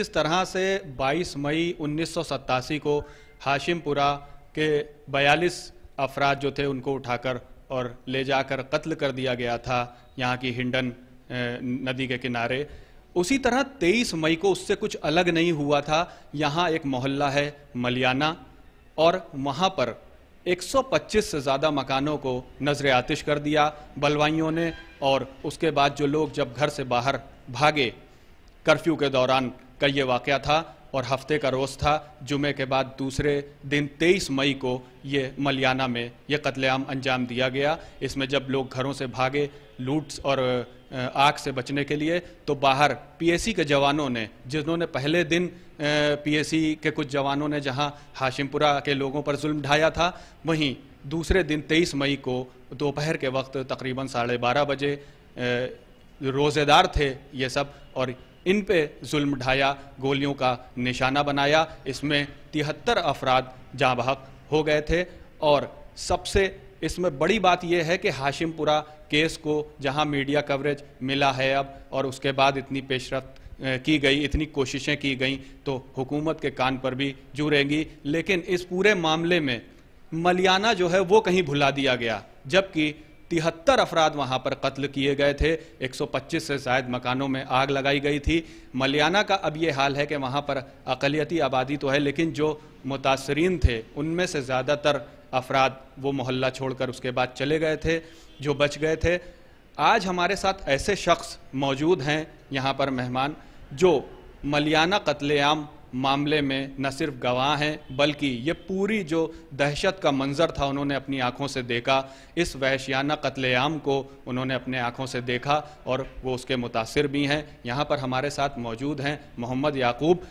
इस तरह से 22 मई उन्नीस को हाशिमपुरा के 42 अफराद जो थे उनको उठाकर और ले जाकर कत्ल कर दिया गया था यहाँ की हिंडन नदी के किनारे उसी तरह 23 मई को उससे कुछ अलग नहीं हुआ था यहाँ एक मोहल्ला है मलियाना और वहाँ पर 125 से ज़्यादा मकानों को नजर आतिश कर दिया बलवाइयों ने और उसके बाद जो लोग जब घर से बाहर भागे कर्फ्यू के दौरान का ये वाक़ था और हफ्ते का रोज़ था जुमे के बाद दूसरे दिन 23 मई को ये मलियाना में ये कत्लेआम अंजाम दिया गया इसमें जब लोग घरों से भागे लूट्स और आग से बचने के लिए तो बाहर पीएसी के जवानों ने जिन्होंने पहले दिन पीएसी के कुछ जवानों ने जहां हाशिमपुरा के लोगों पर जुल्म ढाया था वहीं दूसरे दिन 23 मई को दोपहर के वक्त तकरीबन साढ़े बारह बजे रोज़ेदार थे ये सब और इन पे जुल्म ढाया गोलियों का निशाना बनाया इसमें तिहत्तर अफराद जहाँ बहक हो गए थे और सबसे इसमें बड़ी बात यह है कि हाशिमपुरा केस को जहां मीडिया कवरेज मिला है अब और उसके बाद इतनी पेशरफ की गई इतनी कोशिशें की गई तो हुकूमत के कान पर भी जूरेंगी लेकिन इस पूरे मामले में मलियाना जो है वो कहीं भुला दिया गया जबकि तिहत्तर अफराद वहाँ पर कत्ल किए गए थे 125 से जायद मकानों में आग लगाई गई थी मलियाना का अब ये हाल है कि वहाँ पर अकलीती आबादी तो है लेकिन जो मुतासरीन थे उनमें से ज़्यादातर अफराद वो मोहल्ला छोड़कर उसके बाद चले गए थे जो बच गए थे आज हमारे साथ ऐसे शख्स मौजूद हैं यहाँ पर मेहमान जो मलियाना कत्लेआम मामले में न सिर्फ गवाह हैं बल्कि ये पूरी जो दहशत का मंज़र था उन्होंने अपनी आँखों से देखा इस वहशियाना कत्लेआम को उन्होंने अपने आँखों से देखा और वो उसके मुतासर भी हैं यहाँ पर हमारे साथ मौजूद हैं मोहम्मद याकूब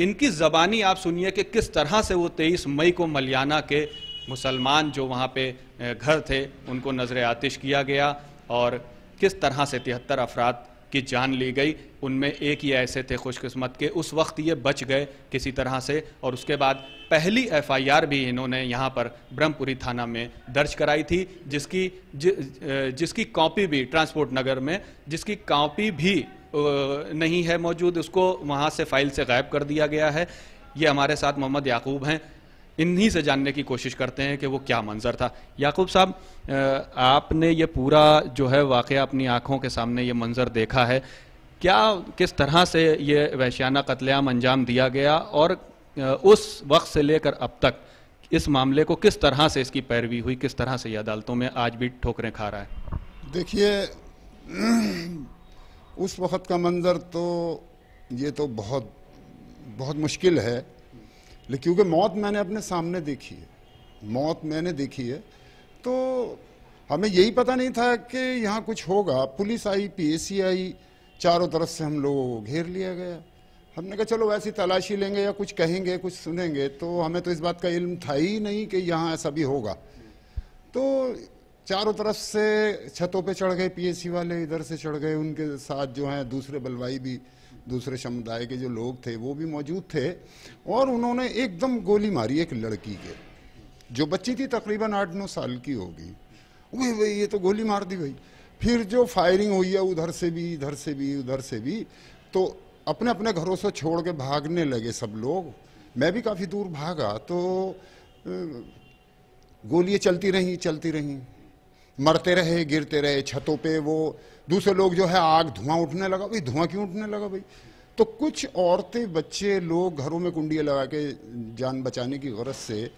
इनकी ज़बानी आप सुनिए कि किस तरह से वो तेईस मई को मलियाना के मुसलमान जो वहाँ पे घर थे उनको नज़र आतिश किया गया और किस तरह से तिहत्तर अफराद की जान ली गई उनमें एक ही ऐसे थे खुशकिस्मत के उस वक्त ये बच गए किसी तरह से और उसके बाद पहली एफआईआर भी इन्होंने यहाँ पर ब्रह्मपुरी थाना में दर्ज कराई थी जिसकी ज, जिसकी कॉपी भी ट्रांसपोर्ट नगर में जिसकी कॉपी भी नहीं है मौजूद उसको वहाँ से फाइल से गायब कर दिया गया है ये हमारे साथ मोहम्मद याकूब हैं इन्हीं से जानने की कोशिश करते हैं कि वो क्या मंजर था याकूब साहब आपने ये पूरा जो है वाक़ अपनी आँखों के सामने ये मंजर देखा है क्या किस तरह से ये वहशाना कतलेआम अंजाम दिया गया और उस वक्त से लेकर अब तक इस मामले को किस तरह से इसकी पैरवी हुई किस तरह से ये अदालतों में आज भी ठोकरें खा रहा है देखिए उस वक्त का मंज़र तो ये तो बहुत बहुत मुश्किल है लेकिन क्योंकि मौत मैंने अपने सामने देखी है मौत मैंने देखी है तो हमें यही पता नहीं था कि यहाँ कुछ होगा पुलिस आई सी आई चारों तरफ से हम लोगों को घेर लिया गया हमने कहा चलो वैसी तलाशी लेंगे या कुछ कहेंगे कुछ सुनेंगे तो हमें तो इस बात का इल्म था ही नहीं कि यहाँ ऐसा भी होगा तो चारों तरफ से छतों पे चढ़ गए पीएसी वाले इधर से चढ़ गए उनके साथ जो हैं दूसरे बलवाई भी दूसरे समुदाय के जो लोग थे वो भी मौजूद थे और उन्होंने एकदम गोली मारी एक लड़की के जो बच्ची थी तकरीबन आठ नौ साल की होगी वही भाई ये तो गोली मार दी भाई फिर जो फायरिंग हुई है उधर से भी इधर से भी उधर से भी तो अपने अपने घरों से छोड़ के भागने लगे सब लोग मैं भी काफ़ी दूर भागा तो गोलियाँ चलती रहीं चलती रहीं मरते रहे गिरते रहे छतों पे वो दूसरे लोग जो है आग धुआं उठने लगा भाई धुआं क्यों उठने लगा भाई तो कुछ औरतें बच्चे लोग घरों में कुंडियाँ लगा के जान बचाने की गरज से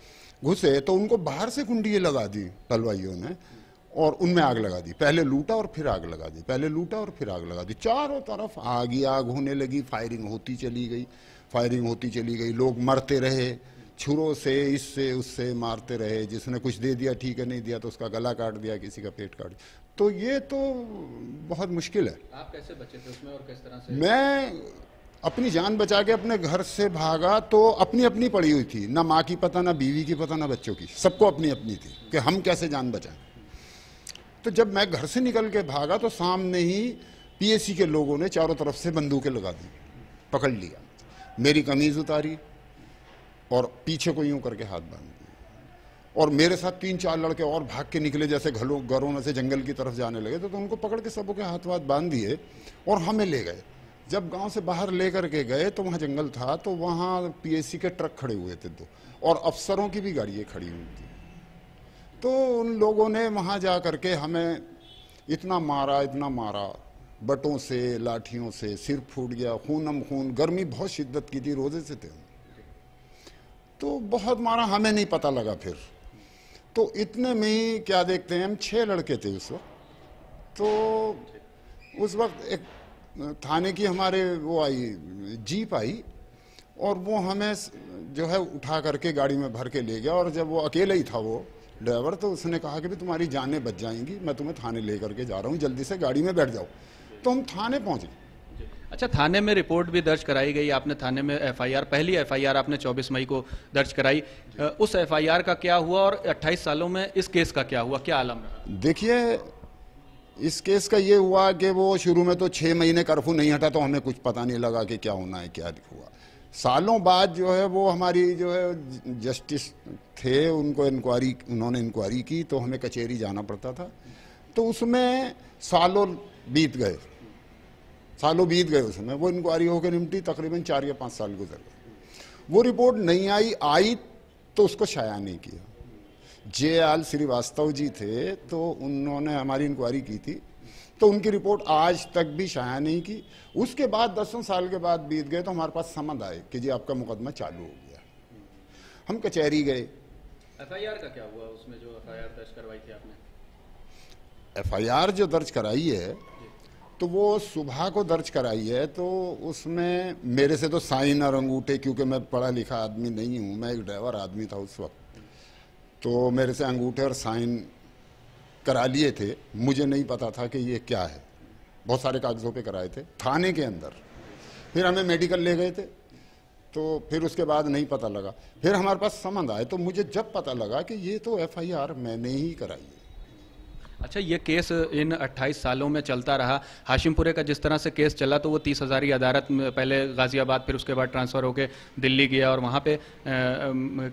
घुसे तो उनको बाहर से कुंडियाँ लगा दी पलवाइयों ने और उनमें आग लगा दी पहले लूटा और फिर आग लगा दी पहले लूटा और फिर आग लगा दी चारों तरफ आग ही आग होने लगी फायरिंग होती चली गई फायरिंग होती चली गई लोग मरते रहे छुरों से इससे उससे मारते रहे जिसने कुछ दे दिया ठीक है नहीं दिया तो उसका गला काट दिया किसी का पेट काट दिया तो ये तो बहुत मुश्किल है आप कैसे बचे थे उसमें और किस तरह से मैं अपनी जान बचा के अपने घर से भागा तो अपनी अपनी पड़ी हुई थी ना माँ की पता ना बीवी की पता ना बच्चों की सबको अपनी अपनी थी कि हम कैसे जान बचाए तो जब मैं घर से निकल के भागा तो सामने ही पीएसी के लोगों ने चारों तरफ से बंदूकें लगा दी पकड़ लिया मेरी कमीज़ उतारी और पीछे को यूं करके हाथ बांध दिए और मेरे साथ तीन चार लड़के और भाग के निकले जैसे घरों घरों में से जंगल की तरफ जाने लगे तो, तो उनको पकड़ के सबों के हाथ वाथ बांध दिए और हमें ले गए जब गांव से बाहर ले करके गए तो वहाँ जंगल था तो वहाँ पीएससी के ट्रक खड़े हुए थे दो और अफसरों की भी गाड़ियाँ खड़ी हुई थी तो उन लोगों ने वहाँ जा करके हमें इतना मारा इतना मारा बटों से लाठियों से सिर फूट गया खूनम खून गर्मी बहुत शिद्दत की थी रोजे से थे तो बहुत मारा हमें नहीं पता लगा फिर तो इतने में ही क्या देखते हैं हम छः लड़के थे उस वक्त तो उस वक्त एक थाने की हमारे वो आई जीप आई और वो हमें जो है उठा करके गाड़ी में भर के ले गया और जब वो अकेला ही था वो ड्राइवर तो उसने कहा कि भी तुम्हारी जानें बच जाएंगी मैं तुम्हें थाने ले करके जा रहा हूँ जल्दी से गाड़ी में बैठ जाओ तो हम थाने पहुँचे अच्छा थाने में रिपोर्ट भी दर्ज कराई गई आपने थाने में एफआईआर पहली एफआईआर आपने 24 मई को दर्ज कराई उस एफआईआर का क्या हुआ और 28 सालों में इस केस का क्या हुआ क्या आलम देखिए इस केस का ये हुआ कि वो शुरू में तो छः महीने कर्फ्यू नहीं हटा तो हमें कुछ पता नहीं लगा कि क्या होना है क्या हुआ सालों बाद जो है वो हमारी जो है जस्टिस थे उनको इंक्वायरी उन्होंने इंक्वायरी की तो हमें कचहरी जाना पड़ता था तो उसमें सालों बीत गए सालों बीत गए उसमें वो इंक्वायरी होकर निमटी तकरीबन चार या पाँच साल गुजर गए वो रिपोर्ट नहीं आई आई तो उसको शाया नहीं किया जे आल श्रीवास्तव जी थे तो उन्होंने हमारी इंक्वायरी की थी तो उनकी रिपोर्ट आज तक भी शाया नहीं की उसके बाद दसों साल के बाद बीत गए तो हमारे पास समझ आए कि जी आपका मुकदमा चालू हो गया हम कचहरी गए एफ आई आर जो दर्ज कराई है तो वो सुबह को दर्ज कराई है तो उसमें मेरे से तो साइन और अंगूठे क्योंकि मैं पढ़ा लिखा आदमी नहीं हूँ मैं एक ड्राइवर आदमी था उस वक्त तो मेरे से अंगूठे और साइन करा लिए थे मुझे नहीं पता था कि ये क्या है बहुत सारे कागज़ों पे कराए थे थाने के अंदर फिर हमें मेडिकल ले गए थे तो फिर उसके बाद नहीं पता लगा फिर हमारे पास समझ आए तो मुझे जब पता लगा कि ये तो एफ़ मैंने ही कराई है अच्छा ये केस इन 28 सालों में चलता रहा हाशिमपुरे का जिस तरह से केस चला तो वो तीस हज़ारी अदालत पहले गाज़ियाबाद फिर उसके बाद ट्रांसफ़र होकर दिल्ली गया और वहाँ पे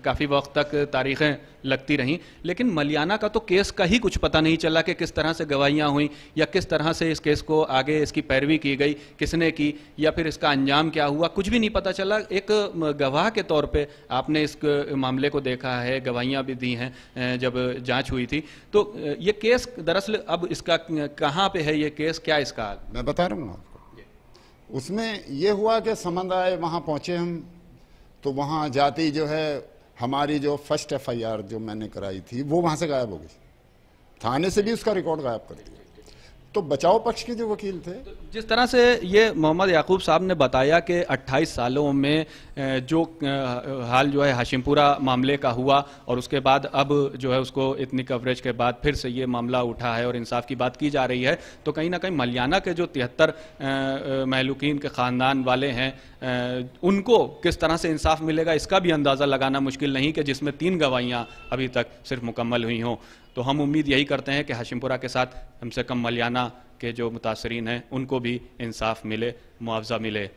काफ़ी वक्त तक तारीखें लगती रहीं लेकिन मलियाना का तो केस का ही कुछ पता नहीं चला कि किस तरह से गवाहियाँ हुई या किस तरह से इस केस को आगे इसकी पैरवी की गई किसने की या फिर इसका अंजाम क्या हुआ कुछ भी नहीं पता चला एक गवाह के तौर पर आपने इस मामले को देखा है गवाहियाँ भी दी हैं जब जाँच हुई थी तो ये केस दरअसल अब इसका कहाँ पे है ये केस क्या इसका मैं बता रहा हूँ आपको उसमें ये हुआ कि समंद आए वहाँ पहुँचे हम तो वहाँ जाती जो है हमारी जो फर्स्ट एफआईआर जो मैंने कराई थी वो वहाँ से गायब हो गई थाने से भी उसका रिकॉर्ड गायब कर दिया तो बचाव पक्ष के जो वकील थे तो जिस तरह से ये मोहम्मद याकूब साहब ने बताया कि 28 सालों में जो हाल जो है हाशिमपुरा मामले का हुआ और उसके बाद अब जो है उसको इतनी कवरेज के बाद फिर से ये मामला उठा है और इंसाफ की बात की जा रही है तो कहीं ना कहीं मलियाना के जो तिहत्तर महलुकिन के ख़ानदान वाले हैं उनको किस तरह से इंसाफ मिलेगा इसका भी अंदाज़ा लगाना मुश्किल नहीं कि जिसमें तीन गवाहियाँ अभी तक सिर्फ मुकम्मल हुई हों तो हम उम्मीद यही करते हैं कि हाशिमपुरा के साथ कम से कम मलियाना के जो मुतासरीन हैं उनको भी इंसाफ मिले मुआवजा मिले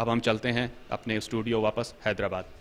अब हम चलते हैं अपने स्टूडियो वापस हैदराबाद